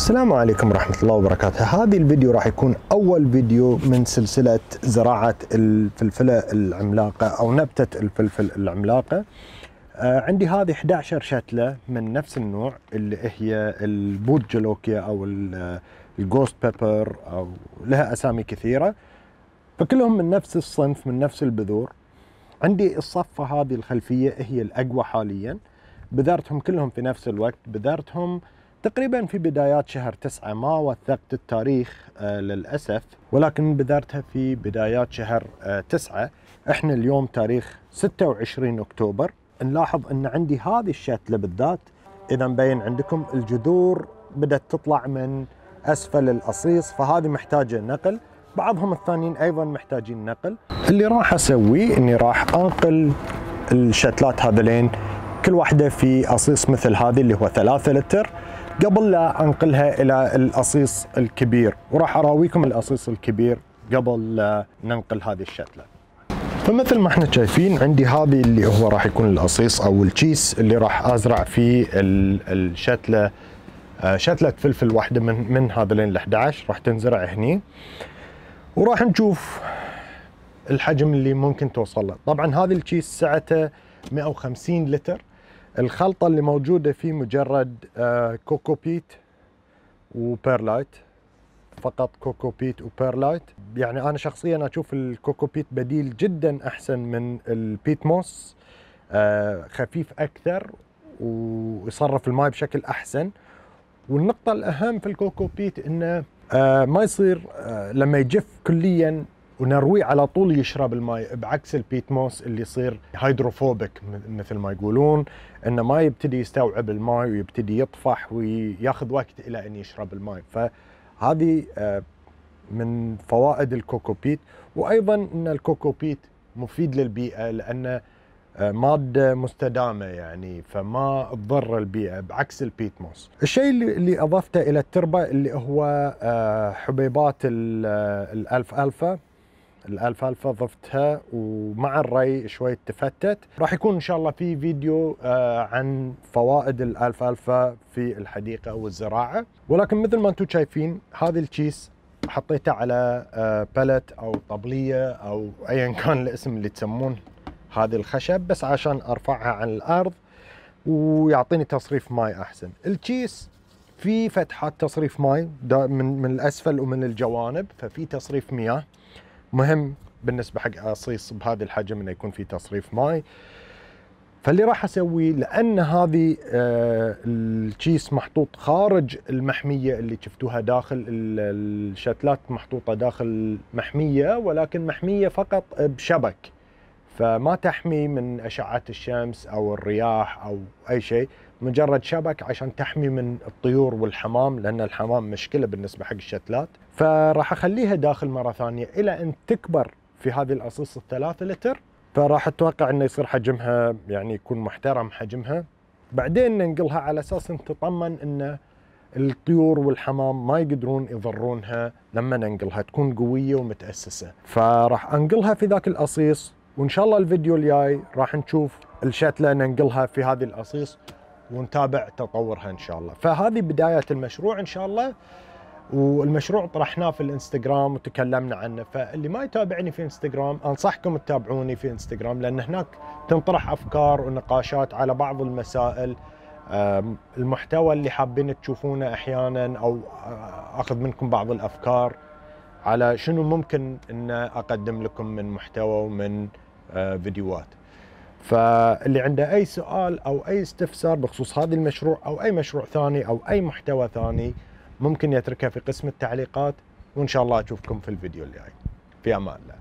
السلام عليكم ورحمة الله وبركاته هذه الفيديو راح يكون أول فيديو من سلسلة زراعة الفلفلة العملاقة أو نبتة الفلفل العملاقة آه عندي هذه 11 شتلة من نفس النوع اللي هي البوت جلوكيا أو آه، الجوست بيبر أو لها أسامي كثيرة فكلهم من نفس الصنف من نفس البذور عندي الصفة هذه الخلفية هي الأقوى حاليا بذرتهم كلهم في نفس الوقت بذرتهم آه تقريبا في بدايات شهر تسعة ما وثقت التاريخ آه، للأسف ولكن بذرتها في بدايات شهر آه، تسعة احنا اليوم تاريخ 26 أكتوبر نلاحظ أن عندي هذه الشتلة بالذات إذا مبين عندكم الجذور بدأت تطلع من أسفل الأصيص فهذه محتاجة نقل بعضهم الثانيين أيضا محتاجين نقل اللي راح أسويه أني راح أنقل الشتلات هذولين كل واحدة في أصيص مثل هذه اللي هو 3 لتر قبل لا انقلها الى الاصيص الكبير وراح اراويكم الاصيص الكبير قبل لا ننقل هذه الشتله فمثل ما احنا شايفين عندي هذه اللي هو راح يكون الاصيص او الكيس اللي راح ازرع فيه الشتله آه، شتله فلفل واحده من من هذين ال 11 راح تنزرع هني وراح نشوف الحجم اللي ممكن توصل له طبعا هذه الكيس سعته 150 لتر الخلطة اللي موجودة فيه مجرد كوكوبيت آه، وبيرلايت فقط كوكوبيت وبيرلايت يعني أنا شخصيا أشوف الكوكوبيت بديل جدا أحسن من البيت موس آه، خفيف أكثر ويصرف الماء بشكل أحسن والنقطة الأهم في الكوكوبيت أنه آه، ما يصير لما يجف كليا ونرويه على طول يشرب الماء بعكس البيت موس اللي يصير هيدروفوبيك مثل ما يقولون انه ما يبتدي يستوعب الماء ويبتدي يطفح وياخذ وقت الى ان يشرب الماء فهذه آه، من فوائد الكوكوبيت وايضا ان الكوكوبيت مفيد للبيئه لانه آه، مادة مستدامة يعني فما تضر البيئة بعكس البيتموس الشيء اللي أضفته إلى التربة اللي هو آه، حبيبات الألف ألفا الالفالفا ضفتها ومع الري شوي تفتت راح يكون ان شاء الله في فيديو آه، عن فوائد الالفالفا في الحديقه والزراعه ولكن مثل ما انتم شايفين هذه الكيس حطيته على آه، بالت او طبليه او ايا كان الاسم اللي تسمون هذه الخشب بس عشان ارفعها عن الارض ويعطيني تصريف ماي احسن الكيس في فتحات تصريف ماي من من الاسفل ومن الجوانب ففي تصريف مياه مهم بالنسبه حق اصيص بهذا الحجم انه يكون في تصريف ماي فاللي راح اسويه لان هذه آه، الكيس محطوط خارج المحميه اللي شفتوها داخل الشتلات محطوطه داخل محميه ولكن محميه فقط بشبك فما تحمي من اشعه الشمس او الرياح او اي شيء مجرد شبك عشان تحمي من الطيور والحمام لان الحمام مشكله بالنسبه حق الشتلات فراح اخليها داخل مره ثانيه الى ان تكبر في هذه الاصيص الثلاثة لتر فراح اتوقع انه يصير حجمها يعني يكون محترم حجمها بعدين ننقلها على اساس نتطمن ان الطيور والحمام ما يقدرون يضرونها لما ننقلها تكون قويه ومتاسسه فراح انقلها في ذاك الاصيص وان شاء الله الفيديو الجاي راح نشوف الشتله ننقلها في هذه الاصيص ونتابع تطورها ان شاء الله فهذه بدايه المشروع ان شاء الله والمشروع طرحناه في الانستغرام وتكلمنا عنه فاللي ما يتابعني في انستغرام انصحكم تتابعوني في انستغرام لان هناك تنطرح افكار ونقاشات على بعض المسائل المحتوى اللي حابين تشوفونه احيانا او اخذ منكم بعض الافكار على شنو ممكن ان اقدم لكم من محتوى ومن فيديوهات فاللي عنده اي سؤال او اي استفسار بخصوص هذا المشروع او اي مشروع ثاني او اي محتوى ثاني ممكن يتركها في قسم التعليقات وان شاء الله اشوفكم في الفيديو الجاي في امان الله